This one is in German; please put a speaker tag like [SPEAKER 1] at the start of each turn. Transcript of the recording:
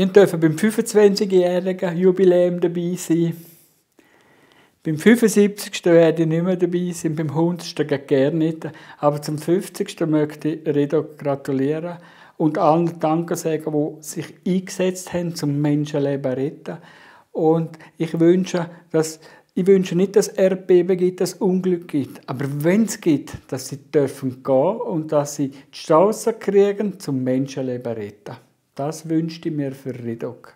[SPEAKER 1] Ich durfte beim 25-jährigen Jubiläum dabei sein. Beim 75. werde ich nicht mehr dabei sein, beim 100. gerne nicht. Aber zum 50. möchte ich Redo gratulieren und allen Danke sagen, die sich eingesetzt haben, zum Menschenleben retten. Und ich wünsche, dass ich wünsche nicht, dass es Erdbeben gibt, dass es Unglück gibt. Aber wenn es gibt, dass sie gehen dürfen gehen und dass sie die Chance kriegen, zum Menschenleben retten. Das wünschte mir für Redog.